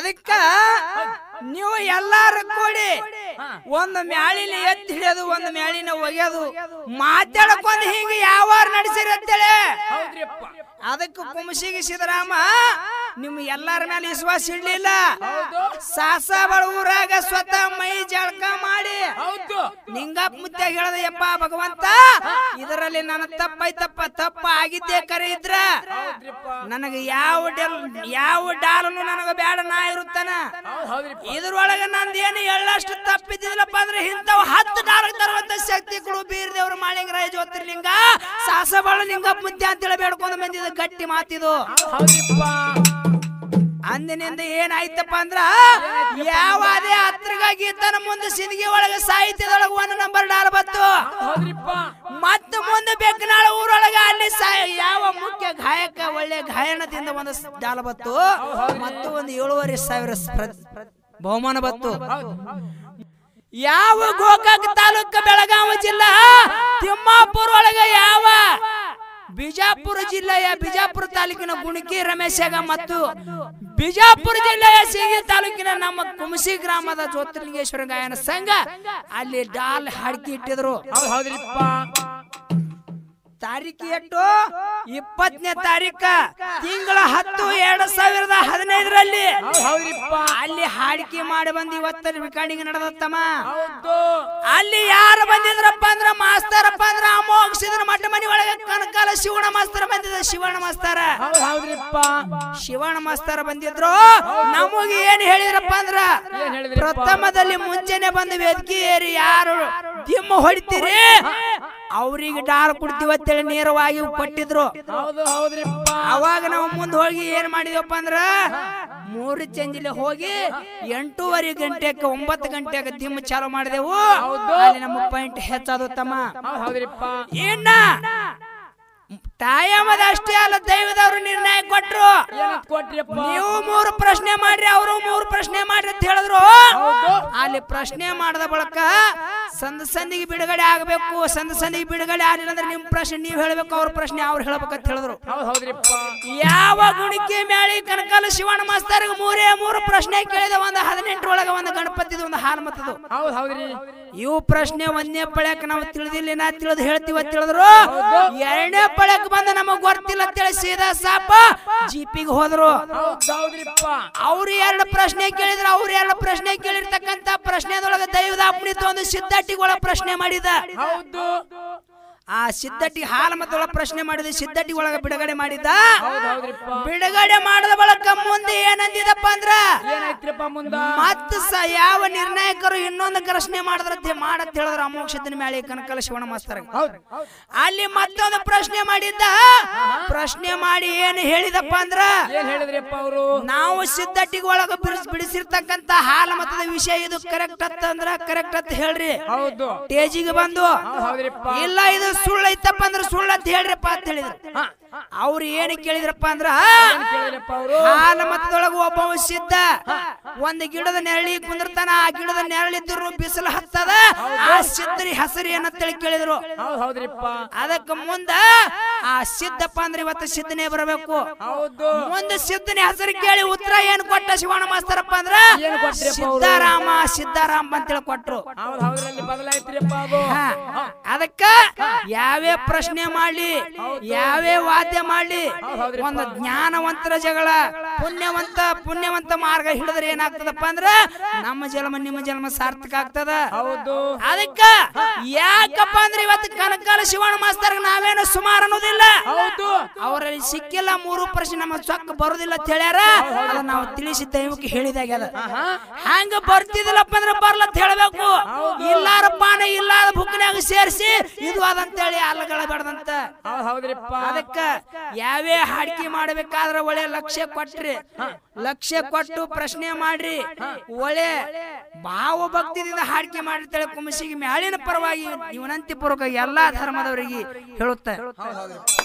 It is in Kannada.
ಅದಕ್ಕ ನೀವು ಎಲ್ಲಾರು ಕೂಡಿ ಒಂದು ಮ್ಯಾಳಿನ ಎತ್ತಿ ಹಿಡಿಯೋದು ಒಂದು ಮ್ಯಾಳಿನ ಒಗೆಯೋದು ಮಾತಾಡಕೊಂದು ಹಿಂಗ ಯಾವ ನಡೆಸಿರಿ ಅದಕ್ಕ ಅದಕ್ಕೆ ಕುಮಸಿಗೆ ಸಿದ್ದರಾಮ ನಿಮ್ ಎಲ್ಲಾರ ಮೇಲೆ ವಿಶ್ವಾಸ ಇಡ್ಲಿಲ್ಲ ಸಾಸಾಬಳ ಊರಾಗ ಸ್ವತಃ ಮೈ ಜಳಕ ಮಾಡಿ ನಿಂಗಪ್ಪ ಹೇಳದ ಯಪ್ಪ ಭಗವಂತ ಅದರಲ್ಲಿ ನನ್ನ ತಪ್ಪೈತಪ್ಪ ತಪ್ಪ ಆಗಿದ್ದೆ ಕರೆ ಇದ್ರ ನನಗೆ ಯಾವ ಯಾವ ಡಾಲನು ನನಗ ಬೇಡ ನಾ ಇರುತ್ತಾನ ಇದ್ರೊಳಗ ಏನು ಎಳ್ಳಷ್ಟು ತಪ್ಪಿದ್ದಿಲ್ಲಪ್ಪ ಅಂದ್ರೆ ಇಂಥವು ಹತ್ತು ಡಾಲರ್ ತರುವಂತ ಶಕ್ತಿಗಳು ಬೀರದೇವ್ರ ಮಾಳಿಂಗರಾಯ ಜ್ಯೋತಿರ್ಲಿಂಗ ಸಾಸಬಾಳ ಲಿಂಗ ಮುದ್ದೆ ಅಂತೇಳಿ ಬೇಡ್ಕೊಂಡು ಬಂದಿದ್ದ ಗಟ್ಟಿ ಮಾತಿದು ಅಂದಿನಿಂದ ಏನಾಯ್ತಪ್ಪ ಅಂದ್ರ ಯಾವ ಅದೇ ಹತ್ರಗಾಗಿ ತನ್ನ ಮುಂದೆ ಸಿಂದಗಿ ಒಳಗೆ ಸಾಹಿತ್ಯದೊಳಗೆ ಒಂದು ನಂಬರ್ ಡಾಲ್ ಬತ್ತು ಮತ್ತೆ ಮುಂದೆ ಬೆಕ್ಕನಾಳ ಊರೊಳಗ ಅಲ್ಲಿ ಯಾವ ಮುಖ್ಯ ಗಾಯಕ ಒಳ್ಳೆ ಗಾಯನದಿಂದ ಒಂದು ಜಾಲ ಬತ್ತು ಮತ್ತು ಒಂದು ಏಳುವರೆ ಸಾವಿರ ಬಹುಮಾನ ಬತ್ತು ಯಾವ ಗೋಕಾಕ್ ತಾಲೂಕ ಬೆಳಗಾವಿ ಜಿಲ್ಲಾ ತಿಮ್ಮಾಪುರ ಒಳಗ ಯಾವ ಬಿಜಾಪುರ ಜಿಲ್ಲೆಯ ಬಿಜಾಪುರ ತಾಲೂಕಿನ ಗುಣಕಿ ಶಗ ಮತ್ತು ಬಿಜಾಪುರ ಜಿಲ್ಲೆಯ ಸಿಂಗಿ ತಾಲೂಕಿನ ನಮ್ಮ ಕುಮಸಿ ಗ್ರಾಮದ ಜ್ಯೋತಿರ್ಲಿಂಗೇಶ್ವರ ಗಾಯನ ಸಂಘ ಅಲ್ಲಿ ಡಾಲ್ ಹಾಡ್ಕಿ ಇಟ್ಟಿದ್ರು ತಾರೀಕು ಎಷ್ಟು ಇಪ್ಪತ್ತನೇ ತಾರೀಕ ತಿಂಗಳ ಹತ್ತು ಎರಡ್ ಸಾವಿರದ ಹದಿನೈದರಲ್ಲಿ ಅಲ್ಲಿ ಹಾಡಿಕೆ ಮಾಡಿ ಬಂದು ಇವತ್ತರ ರೆಕಾರ್ಡಿಂಗ್ ನಡೆದತ್ತಮ್ಮ ಅಲ್ಲಿ ಯಾರು ಬಂದಿದ್ರಪ್ಪ ಅಂದ್ರ ಮಾಸ್ತರಪ್ಪ ಅಂದ್ರ ಅಮೋಘಿಸಿದ್ರ ಮಠ ಮನಿ ಒಳಗೆ ಕನಕಾಲ ಶಿವಣ ಮಾಸ್ತರ ಬಂದಿದ್ದ ಶಿವಣ ಮಾಸ್ತರ ಶಿವಣ ಮಾಸ್ತರ ಬಂದಿದ್ರು ನಮಗೆ ಏನ್ ಹೇಳಿದ್ರಪ್ಪ ಅಂದ್ರ ಪ್ರಥಮದಲ್ಲಿ ಮುಂಚೆನೆ ಬಂದ ವೇದಿಕೆ ಏರಿ ಯಾರು ದಿಮ್ಮ ಹೊಡಿತೀರಿ ಅವ್ರಿಗೆ ಡಾಲ್ ಕುಡ್ತೀವತ್ತೇಳಿ ನೇರವಾಗಿ ಕೊಟ್ಟಿದ್ರು ಅವಾಗ ನಾವು ಮುಂದೆ ಹೋಗಿ ಏನ್ ಮಾಡಿದಪ್ಪ ಅಂದ್ರ ಮೂರು ಚಂಜಿಲೆ ಹೋಗಿ ಎಂಟೂವರೆ ಗಂಟೆಗೆ ಒಂಬತ್ತು ಗಂಟೆಗೆ ದಿಮ್ ಚಾಲು ಮಾಡಿದೆವು ಅಲ್ಲಿ ನಮ್ಮ ಪಾಯಿಂಟ್ ಹೆಚ್ಚಾದ ತಮ್ಮ ಏನ ತಾಯಮದ ಅಷ್ಟೇ ಅಲ್ಲ ದೈವದ ನೀವು ಮೂರು ಪ್ರಶ್ನೆ ಮಾಡ್ರಿ ಅವರು ಮೂರು ಪ್ರಶ್ನೆ ಮಾಡ್ರಿ ಅಂತ ಹೇಳಿದ್ರು ಅಲ್ಲಿ ಪ್ರಶ್ನೆ ಮಾಡದ ಬಳಕ ಸಂದ ಸಂದಿಗೆ ಬಿಡುಗಡೆ ಆಗಬೇಕು ಸಂದ ಸಂದಿಗೆ ಬಿಡುಗಡೆ ಆಗಿಲ್ಲ ಅಂದ್ರೆ ನಿಮ್ ಪ್ರಶ್ನೆ ನೀವು ಹೇಳಬೇಕು ಅವ್ರ ಪ್ರಶ್ನೆ ಅವ್ರು ಹೇಳ್ಬೇಕಂತ ಹೇಳಿದ್ರು ಹೌದ್ರಿಪ್ಪ ಯಾವ ಗುಣಿಕೆ ಮೇಳಿ ಕನಕಲ್ ಶಿವಣ್ಣ ಮಾಸ್ತರ್ ಮೂರೇ ಮೂರು ಪ್ರಶ್ನೆ ಕೇಳಿದ ಒಂದು ಹದಿನೆಂಟರೊಳಗೆ ಒಂದು ಗಣಪತಿದು ಒಂದು ಹಾಲ್ ಮತ್ತದು ಹೌದು ಹೌದ್ರಿ ಇವು ಪ್ರಶ್ನೆ ಒಂದನೇ ಪಳ್ಯಕ್ ನಾವು ತಿಳಿದಿಲ್ಲ ನಾ ತಿಳಿದು ಹೇಳ್ತೀವ ತಿಳಿದ್ರು ಎರಡನೇ ಪಳಕ್ ಬಂದ ನಮಗ್ ಗೊತ್ತಿಲ್ಲ ತಿಳಿಸಿದ ಸೀದಾ ಸಾಪ ಜಿಪಿಗೆ ಹೋದ್ರು ಅವ್ರು ಎರಡು ಪ್ರಶ್ನೆ ಕೇಳಿದ್ರು ಅವ್ರು ಎರಡು ಪ್ರಶ್ನೆ ಕೇಳಿರ್ತಕ್ಕಂತ ಪ್ರಶ್ನೆದೊಳಗೆ ದೈವದ ಅಪ್ಣಿತ ಒಂದು ಸಿದ್ಧಾಟಿಗಳ ಪ್ರಶ್ನೆ ಮಾಡಿದ ಹೌದು ಆ ಸಿದ್ಧಟ್ಟಿ ಹಾಲು ಮದ್ದೊಳ ಪ್ರಶ್ನೆ ಮಾಡಿದ ಸಿದ್ಧಟ್ಟಿ ಒಳಗ ಬಿಡುಗಡೆ ಮಾಡಿದ್ದ ಬಿಡುಗಡೆ ಮಾಡದ ಬಳಕ ಮುಂದೆ ಏನಂದಿದಪ್ಪ ಅಂದ್ರ ಮತ್ತ ಯಾವ ನಿರ್ಣಾಯಕರು ಇನ್ನೊಂದು ಪ್ರಶ್ನೆ ಮಾಡದ್ರಂತೆ ಮಾಡತ್ ಹೇಳಿದ್ರ ಅಮೋಕ್ಷದಿನ ಮೇಲೆ ಕನಕಲ ಶಿವಣ ಮಾಸ್ತರ ಅಲ್ಲಿ ಮತ್ತೊಂದು ಪ್ರಶ್ನೆ ಮಾಡಿದ್ದ ಪ್ರಶ್ನೆ ಮಾಡಿ ಏನು ಹೇಳಿದಪ್ಪ ಅಂದ್ರ ನಾವು ಸಿದ್ಧಟ್ಟಿಗೆ ಒಳಗ ಬಿಡಿಸ್ ಬಿಡಿಸಿರ್ತಕ್ಕಂತ ಹಾಲು ಮತದ ವಿಷಯ ಇದು ಕರೆಕ್ಟ್ ಅತ್ತ ಅಂದ್ರ ಕರೆಕ್ಟ್ ಅತ್ತ ಹೇಳ್ರಿ ಟೇಜಿಗೆ ಬಂದು ಇಲ್ಲ ಇದು ಸುಳ್ಳ ಐತಪ್ಪ ಅಂದ್ರೆ ಸುಳ್ಳ ಅಂತ ಹೇಳ್ರಪ್ಪ ಅಂತ ಹೇಳಿದ್ರು ಹಾ ಅವ್ರು ಏನ್ ಕೇಳಿದ್ರಪ್ಪ ಅಂದ್ರ ಹಾಲ ಮತದೊಳಗ ಒಬ್ಬ ಸಿದ್ಧ ಒಂದು ಗಿಡದ ನೆರಳಿ ಕುಂದಿರ್ತಾನ ಆ ಗಿಡದ ನೆರಳಿದ್ರು ಬಿಸಿಲು ಹತ್ತದ ಆ ಸಿದ್ಧರಿ ಹಸರಿ ಏನಂತೇಳಿ ಕೇಳಿದ್ರು ಅದಕ್ಕ ಮುಂದ ಆ ಸಿದ್ದಪ್ಪ ಅಂದ್ರೆ ಇವತ್ತು ಸಿದ್ಧನೇ ಬರಬೇಕು ಮುಂದೆ ಸಿದ್ಧನೇ ಹೆಸರು ಕೇಳಿ ಉತ್ತರ ಏನ್ ಕೊಟ್ಟ ಶಿವಣ ಮಾಸ್ತರಪ್ಪ ಅಂದ್ರ ಸಿದ್ಧಾರಾಮ ಅಂತ ಹೇಳಿ ಕೊಟ್ರು ಅದಕ್ಕ ಯಾವೇ ಪ್ರಶ್ನೆ ಮಾಡ್ಲಿ ಯಾವೇ ಸಾಧ್ಯ ಮಾಡ್ಲಿ ಒಂದು ಜ್ಞಾನವಂತರ ಜಗಳ ಪುಣ್ಯವಂತ ಪುಣ್ಯವಂತ ಮಾರ್ಗ ಹಿಡಿದ್ರೆ ಏನಾಗ್ತದಪ್ಪ ಅಂದ್ರ ನಮ್ಮ ಜನ್ಮ ನಿಮ್ಮ ಜನ್ಮ ಸಾರ್ಥಕ ಆಗ್ತದ ಹೌದು ಅದಕ್ಕ ಯಾಕಪ್ಪ ಅಂದ್ರೆ ಇವತ್ತು ಕನಕಾಲ ಶಿವಣ ಮಾಸ್ತರ್ ನಾವೇನು ಸುಮಾರು ಅನ್ನೋದಿಲ್ಲ ಹೌದು ಅವರಲ್ಲಿ ಸಿಕ್ಕಿಲ್ಲ ಮೂರು ಪ್ರಶ್ನೆ ನಮ್ಮ ಚೊಕ್ಕ ಬರುದಿಲ್ಲ ಅಂತ ಹೇಳ್ಯಾರ ನಾವು ತಿಳಿಸಿ ದೈವಕ್ಕೆ ಅದ ಹಂಗ ಬರ್ತಿದಿಲ್ಲಪ್ಪ ಅಂದ್ರೆ ಬರ್ಲತ್ತ ಹೇಳ ಸೇರಿಸಿ ಇದು ಹೇಳಿ ಅಲ್ಲಗಳ ಬೇಡದಂತ ಹೌದ್ರಿಪ್ಪ ಅದಕ್ಕ ಯಾವೇ ಹಾಡಿಕೆ ಮಾಡಬೇಕಾದ್ರೆ ಒಳ್ಳೆ ಲಕ್ಷ್ಯ ಕೊಟ್ರಿ ಲಕ್ಷ್ಯ ಕೊಟ್ಟು ಪ್ರಶ್ನೆ ಮಾಡ್ರಿ ಒಳ್ಳೆ ಭಾವ ಭಕ್ತಿದಿಂದ ಹಾಡಿಕೆ ಮಾಡಿ ಕುಮಸಿಗೆ ಮ್ಯಾಲಿನ ಪರವಾಗಿ ವಿನಂತಿ ಪೂರ್ವಕ ಎಲ್ಲಾ ಧರ್ಮದವರಿಗೆ ಹೇಳುತ್ತೆ